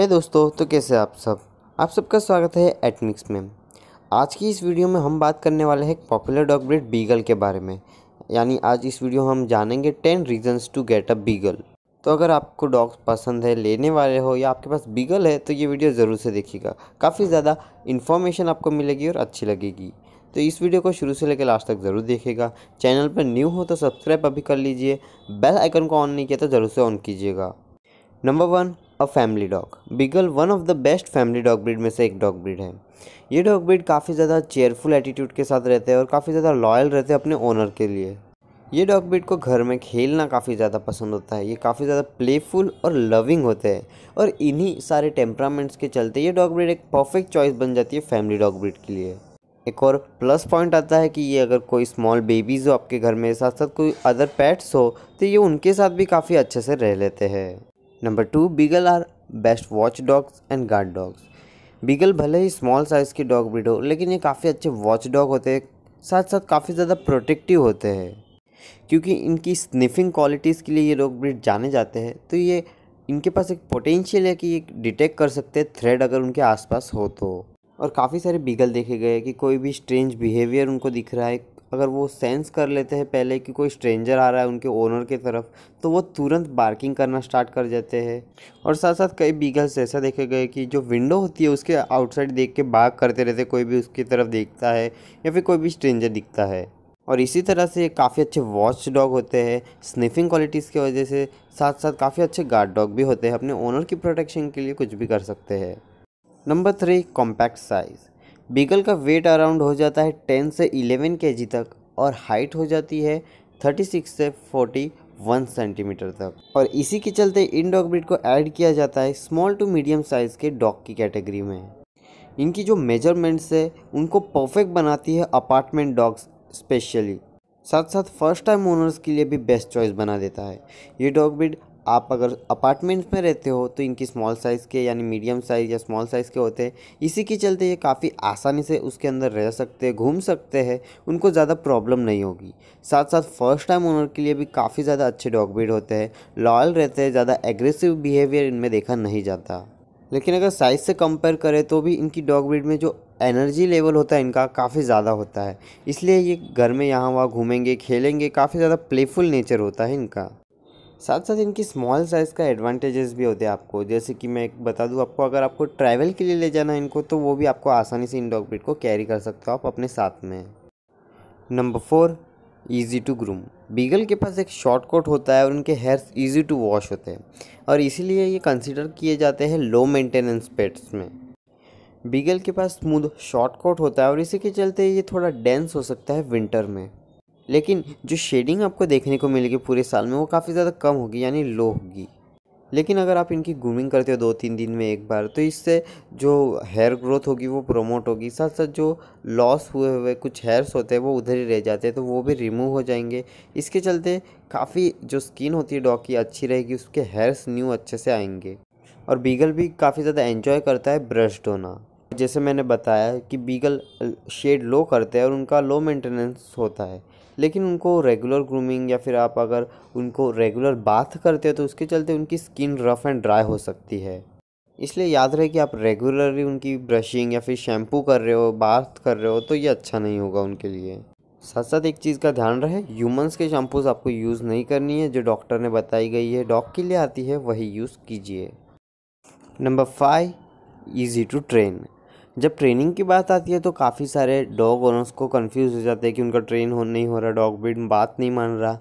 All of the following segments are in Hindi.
है दोस्तों तो कैसे आप सब आप सबका स्वागत है एटमिक्स में आज की इस वीडियो में हम बात करने वाले हैं एक पॉपुलर डॉग ब्रिड बीगल के बारे में यानी आज इस वीडियो में हम जानेंगे ten reasons to get a beagle तो अगर आपको डॉग्स पसंद है लेने वाले हो या आपके पास बीगल है तो ये वीडियो ज़रूर से देखिएगा काफ़ी ज़्यादा इन्फॉर्मेशन आपको मिलेगी और अच्छी लगेगी तो इस वीडियो को शुरू से लेकर लास्ट तक ज़रूर देखिएगा चैनल पर न्यू हो तो सब्सक्राइब अभी कर लीजिए बेल आइकन को ऑन नहीं किया तो ज़रूर से ऑन कीजिएगा number one a family dog beagle one of the best family dog breed में से एक डॉग ब्रीड है ये डॉग ब्रीड काफ़ी ज़्यादा चेयरफुल एटीट्यूड के साथ रहते हैं और काफ़ी ज़्यादा लॉयल रहते हैं अपने ओनर के लिए ये डॉग ब्रीड को घर में खेलना काफ़ी ज़्यादा पसंद होता है ये काफ़ी ज़्यादा प्लेफुल और लविंग होते हैं और इन्हीं सारे टेम्परामेंट्स के चलते ये डॉग ब्रीड एक परफेक्ट चॉइस बन जाती है फैमिली डॉग ब्रीड के लिए एक और प्लस पॉइंट आता है कि ये अगर कोई स्मॉल बेबीज़ हो आपके घर में साथ साथ कोई अदर पैट्स हो तो ये उनके साथ भी काफ़ी अच्छे से रह लेते हैं number two beagle are best watch dogs and guard dogs beagle भले ही स्मॉल साइज़ के डॉग ब्रीड हो लेकिन ये काफ़ी अच्छे वॉच डॉग होते हैं साथ साथ काफ़ी ज़्यादा प्रोटेक्टिव होते हैं क्योंकि इनकी स्निफिंग क्वालिटीज़ के लिए ये डॉग ब्रीड जाने जाते हैं तो ये इनके पास एक पोटेंशियल है कि ये डिटेक्ट कर सकते हैं थ्रेड अगर उनके आसपास हो तो और काफ़ी सारे बीगल देखे गए कि कोई भी स्ट्रेंज बिहेवियर उनको दिख रहा है अगर वो सेंस कर लेते हैं पहले कि कोई स्ट्रेंजर आ रहा है उनके ओनर की तरफ तो वो तुरंत बार्किंग करना स्टार्ट कर जाते हैं और साथ साथ कई बीगल्स ऐसा देखे गए कि जो विंडो होती है उसके आउटसाइड देख के बाग करते रहते कोई भी उसकी तरफ देखता है या फिर कोई भी स्ट्रेंजर दिखता है और इसी तरह से काफ़ी अच्छे वॉच डॉग होते हैं स्निफिंग क्वालिटीज़ की वजह से साथ साथ काफ़ी अच्छे गार्ड डॉग भी होते हैं अपने ओनर की प्रोटेक्शन के लिए कुछ भी कर सकते हैं number three compact size beagle का वेट अराउंड हो जाता है टेन से इलेवन के तक और हाइट हो जाती है थर्टी सिक्स से फोर्टी वन सेंटीमीटर तक और इसी के चलते इन डॉग ब्रिड को ऐड किया जाता है स्मॉल टू मीडियम साइज़ के डॉग की कैटेगरी में इनकी जो मेजरमेंट्स है उनको परफेक्ट बनाती है अपार्टमेंट डॉग्स स्पेशली साथ साथ फर्स्ट टाइम ओनर्स के लिए भी बेस्ट चॉइस बना देता है ये डॉग ब्रिड आप अगर अपार्टमेंट्स में रहते हो तो इनकी स्मॉल साइज़ के यानी मीडियम साइज़ या स्मॉल साइज़ के होते हैं इसी के चलते ये काफ़ी आसानी से उसके अंदर रह सकते हैं घूम सकते हैं उनको ज़्यादा प्रॉब्लम नहीं होगी साथ साथ फर्स्ट टाइम ओनर के लिए भी काफ़ी ज़्यादा अच्छे डॉग ब्रीड होते हैं लॉयल रहते हैं ज़्यादा एग्रेसिव बिहेवियर इनमें देखा नहीं जाता लेकिन अगर साइज़ से कंपेयर करें तो भी इनकी डॉग ब्रीड में जो एनर्जी लेवल होता है इनका काफ़ी ज़्यादा होता है इसलिए ये घर में यहाँ वहाँ घूमेंगे खेलेंगे काफ़ी ज़्यादा प्लेफुल नेचर होता है इनका साथ साथ इनकी स्मॉल साइज़ का एडवांटेजेस भी होते हैं आपको जैसे कि मैं एक बता दूँ आपको अगर आपको ट्रैवल के लिए ले जाना है इनको तो वो भी आपको आसानी से इन डॉग ब्रीड को कैरी कर सकते हो आप अपने साथ में number four easy to groom beagle के पास एक शॉर्ट कोट होता है और उनके हेयर्स ईजी टू वॉश होते हैं और इसीलिए ये कंसिडर किए जाते हैं लो मेंटेनेंस पेट्स में बीगल के पास स्मूथ शॉर्ट कोट होता है और इसी के चलते ये थोड़ा डेंस हो सकता है विंटर में लेकिन जो शेडिंग आपको देखने को मिलेगी पूरे साल में वो काफ़ी ज़्यादा कम होगी यानी लो होगी लेकिन अगर आप इनकी ग्रूमिंग करते हो दो तीन दिन में एक बार तो इससे जो हेयर ग्रोथ होगी वो प्रमोट होगी साथ साथ जो लॉस हुए हुए कुछ हेयर्स होते हैं वो उधर ही रह जाते हैं तो वो भी रिमूव हो जाएंगे इसके चलते काफ़ी जो स्किन होती है डॉग की अच्छी रहेगी उसके हेयर्स न्यू अच्छे से आएंगे और बीगल भी काफ़ी ज़्यादा एंजॉय करता है ब्रश होना जैसे मैंने बताया कि बीगल शेड लो करते हैं और उनका लो मेंटेनेंस होता है लेकिन उनको रेगुलर ग्रूमिंग या फिर आप अगर उनको रेगुलर बाथ करते हो तो उसके चलते उनकी स्किन रफ़ एंड ड्राई हो सकती है इसलिए याद रहे कि आप रेगुलरली उनकी ब्रशिंग या फिर शैम्पू कर रहे हो बाथ कर रहे हो तो ये अच्छा नहीं होगा उनके लिए साथ साथ एक चीज़ का ध्यान रहे ह्यूमंस के शैम्पूज़ आपको यूज़ नहीं करनी है जो डॉक्टर ने बताई गई है डॉग के लिए आती है वही यूज़ कीजिए number five easy to train जब ट्रेनिंग की बात आती है तो काफ़ी सारे डॉग ओनर्स को कन्फ्यूज़ हो जाते हैं कि उनका ट्रेन हो नहीं हो रहा डॉग ब्रीड बात नहीं मान रहा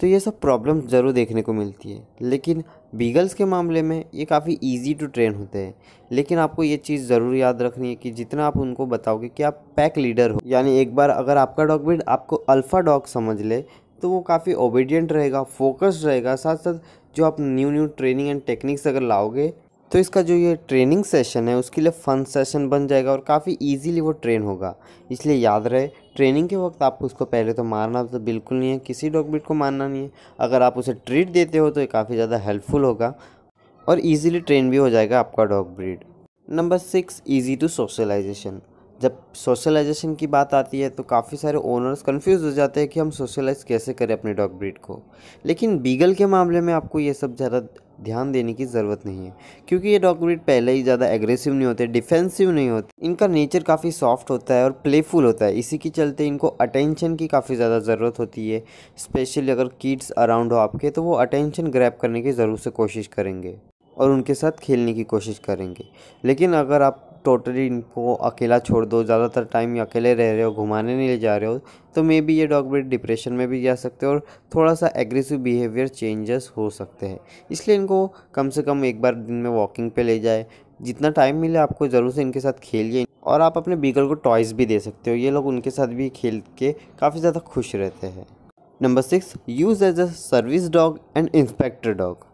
तो ये सब प्रॉब्लम ज़रूर देखने को मिलती है लेकिन बीगल्स के मामले में ये काफ़ी इजी टू ट्रेन होते हैं लेकिन आपको ये चीज़ ज़रूर याद रखनी है कि जितना आप उनको बताओगे कि आप पैक लीडर हो यानी एक बार अगर आपका डॉग ब्रीड आपको अल्फ़ा डॉग समझ ले तो वो काफ़ी ओबीडियंट रहेगा फोकस्ड रहेगा साथ साथ जो आप new new training and techniques अगर लाओगे तो इसका जो ये ट्रेनिंग सेशन है उसके लिए फन सेशन बन जाएगा और काफ़ी इजीली वो ट्रेन होगा इसलिए याद रहे ट्रेनिंग के वक्त आपको उसको पहले तो मारना तो बिल्कुल नहीं है किसी डॉग बीट को मारना नहीं है अगर आप उसे ट्रीट देते हो तो ये काफ़ी ज़्यादा हेल्पफुल होगा और ईजिली ट्रेन भी हो जाएगा आपका dog breed number six easy to socialization जब सोशलाइजेशन की बात आती है तो काफ़ी सारे ओनर्स कंफ्यूज हो जाते हैं कि हम सोशलाइज कैसे करें अपने डॉग ब्रीड को लेकिन बीगल के मामले में आपको ये सब ज़्यादा ध्यान देने की ज़रूरत नहीं है क्योंकि ये डॉग ब्रीड पहले ही ज़्यादा एग्रेसिव नहीं होते डिफेंसिव नहीं होते इनका नेचर काफ़ी सॉफ्ट होता है और प्लेफुल होता है इसी के चलते इनको अटेंशन की काफ़ी ज़्यादा ज़रूरत होती है स्पेशली अगर किड्स अराउंड हो आपके तो वो अटेंशन ग्रैप करने की ज़रूर से कोशिश करेंगे और उनके साथ खेलने की कोशिश करेंगे लेकिन अगर आप टोटली इनको अकेला छोड़ दो ज़्यादातर टाइम अकेले रह रहे हो घुमाने नहीं ले जा रहे हो तो मे बी ये डॉग ब्रीड डिप्रेशन में भी जा सकते हो और थोड़ा सा एग्रेसिव बिहेवियर चेंजेस हो सकते हैं इसलिए इनको कम से कम एक बार दिन में वॉकिंग पे ले जाए जितना टाइम मिले आपको ज़रूर से इनके साथ खेलिए और आप अपने बीगल को टॉयज़ भी दे सकते हो ये लोग उनके साथ भी खेल के काफ़ी ज़्यादा खुश रहते हैं number six use as a service dog and inspector dog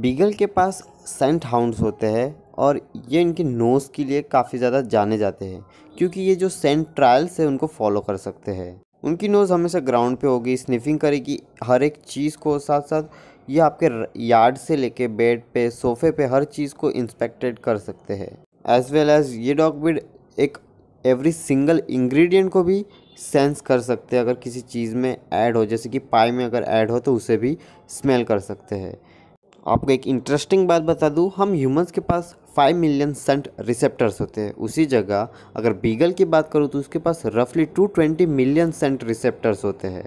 beagle के पास सेंट हाउंड्स होते हैं और ये इनके नोज़ के लिए काफ़ी ज़्यादा जाने जाते हैं क्योंकि ये जो सेंट ट्रायल्स है उनको फॉलो कर सकते हैं उनकी नोज़ हमेशा ग्राउंड पे होगी स्निफिंग करेगी हर एक चीज़ को साथ साथ ये आपके यार्ड से लेके बेड पे सोफे पे हर चीज़ को इंस्पेक्टेड कर सकते हैं एज वेल एज ये डॉग बिड एक एवरी सिंगल इंग्रेडिएंट को भी सेंस कर सकते हैं अगर किसी चीज़ में ऐड हो जैसे कि पाई में अगर ऐड हो तो उसे भी स्मेल कर सकते हैं आपको एक इंटरेस्टिंग बात बता दूँ हम ह्यूमंस के पास फाइव मिलियन सेंट रिसेप्टर्स होते हैं उसी जगह अगर बीगल की बात करूँ तो उसके पास रफली two twenty million scent receptors होते हैं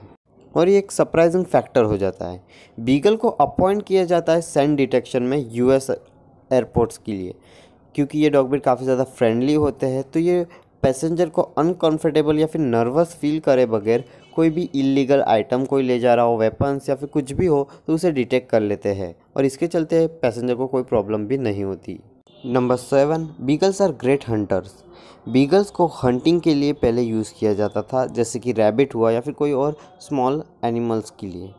और ये एक सरप्राइजिंग फैक्टर हो जाता है बीगल को अपॉइंट किया जाता है सेंट डिटेक्शन में यूएस एयरपोर्ट्स के लिए क्योंकि ये डॉग काफ़ी ज़्यादा फ्रेंडली होते हैं तो ये पैसेंजर को अनकंफर्टेबल या फिर नर्वस फील करे बगैर कोई भी इलीगल आइटम कोई ले जा रहा हो वेपन्स या फिर कुछ भी हो तो उसे डिटेक्ट कर लेते हैं और इसके चलते पैसेंजर को कोई प्रॉब्लम भी नहीं होती number seven beagles are great hunters beagles को हंटिंग के लिए पहले यूज़ किया जाता था जैसे कि रैबिट हुआ या फिर कोई और स्मॉल एनिमल्स के लिए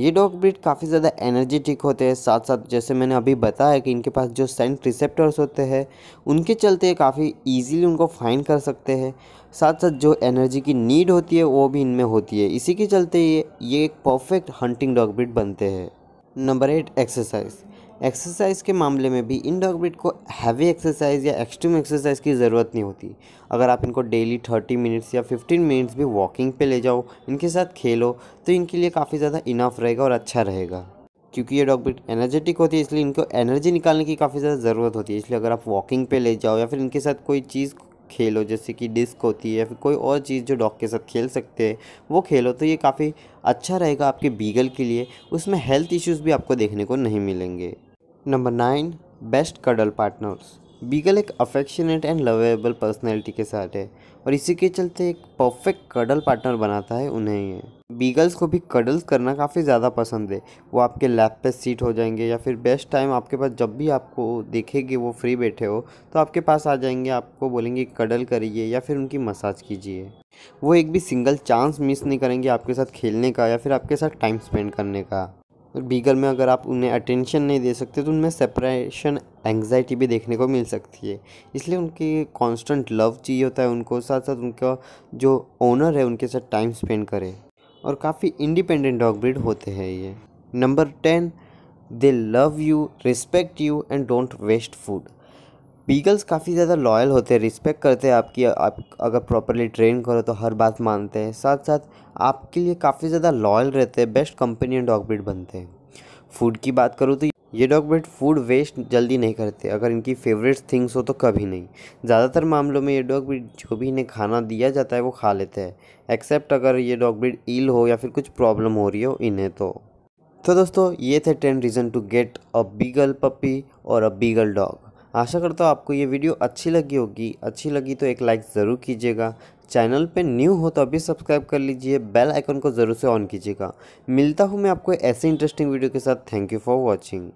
ये डॉग ब्रीड काफ़ी ज़्यादा एनर्जेटिक होते हैं साथ साथ जैसे मैंने अभी बताया कि इनके पास जो सेंट रिसेप्टर्स होते हैं उनके चलते काफ़ी ईजीली उनको फाइंड कर सकते हैं साथ साथ जो एनर्जी की नीड होती है वो भी इनमें होती है इसी के चलते ये ये एक परफेक्ट हंटिंग डॉग ब्रीड बनते हैं नंबर एट एक्सरसाइज एक्सरसाइज के मामले में भी इन डॉग ब्रीड को हैवी एक्सरसाइज या एक्सट्रीम एक्सरसाइज की ज़रूरत नहीं होती अगर आप इनको डेली थर्टी मिनट्स या फिफ्टीन मिनट्स भी वॉकिंग पे ले जाओ इनके साथ खेलो तो इनके लिए काफ़ी ज़्यादा इनफ रहेगा और अच्छा रहेगा क्योंकि ये डॉग ब्रीड एनर्जेटिक होती है इसलिए इनको एनर्जी निकालने की काफ़ी ज़्यादा ज़रूरत होती है इसलिए अगर आप वॉकिंग पे ले जाओ या फिर इनके साथ कोई चीज़ खेलो जैसे कि डिस्क होती है या फिर कोई और चीज़ जो डॉग के साथ खेल सकते हैं वो खेलो तो ये काफ़ी अच्छा रहेगा आपके बीगल के लिए उसमें हेल्थ इश्यूज़ भी आपको देखने को नहीं मिलेंगे number nine best cuddle partners beagle एक अफेक्शनेट एंड लवेबल पर्सनैलिटी के साथ है और इसी के चलते एक परफेक्ट कडल पार्टनर बनाता है उन्हें ये बीगल्स को भी कडल्स करना काफ़ी ज़्यादा पसंद है वो आपके लैप पे सीट हो जाएंगे या फिर बेस्ट टाइम आपके पास जब भी आपको देखेंगे वो फ्री बैठे हो तो आपके पास आ जाएंगे आपको बोलेंगे कडल करिए या फिर उनकी मसाज कीजिए वो एक भी सिंगल चांस मिस नहीं करेंगे आपके साथ खेलने का या फिर आपके साथ टाइम स्पेंड करने का और बीगर में अगर आप उन्हें अटेंशन नहीं दे सकते तो उनमें सेपरेशन एंगजाइटी भी देखने को मिल सकती है इसलिए उनकी कांस्टेंट लव चाहिए होता है उनको साथ साथ उनका जो ओनर है उनके साथ टाइम स्पेंड करे और काफ़ी इंडिपेंडेंट डॉग ब्रीड होते हैं ये number ten they love you respect you and don't waste food beagles काफ़ी ज़्यादा लॉयल होते हैं रिस्पेक्ट करते हैं आपकी आप अगर प्रॉपरली ट्रेन करो तो हर बात मानते हैं साथ साथ आपके लिए काफ़ी ज़्यादा लॉयल रहते हैं बेस्ट कंपनी डॉग ब्रीड बनते हैं फूड की बात करूँ तो ये डॉग ब्रिड फूड वेस्ट जल्दी नहीं करते अगर इनकी फेवरेट थिंग्स हो तो कभी नहीं ज़्यादातर मामलों में ये डॉग ब्रीड जो भी इन्हें खाना दिया जाता है वो खा लेते हैं एक्सेप्ट अगर ये डॉग ब्रीड ईल हो या फिर कुछ प्रॉब्लम हो रही हो इन्हें तो तो दोस्तों ये थे ten reason to get a beagle puppy और अ बीगल डॉग आशा करता हूँ आपको ये वीडियो अच्छी लगी होगी अच्छी लगी तो एक लाइक ज़रूर कीजिएगा चैनल पे न्यू हो तो अभी सब्सक्राइब कर लीजिए बेल आइकन को ज़रूर से ऑन कीजिएगा मिलता हूँ मैं आपको ऐसे इंटरेस्टिंग वीडियो के साथ थैंक यू फॉर वॉचिंग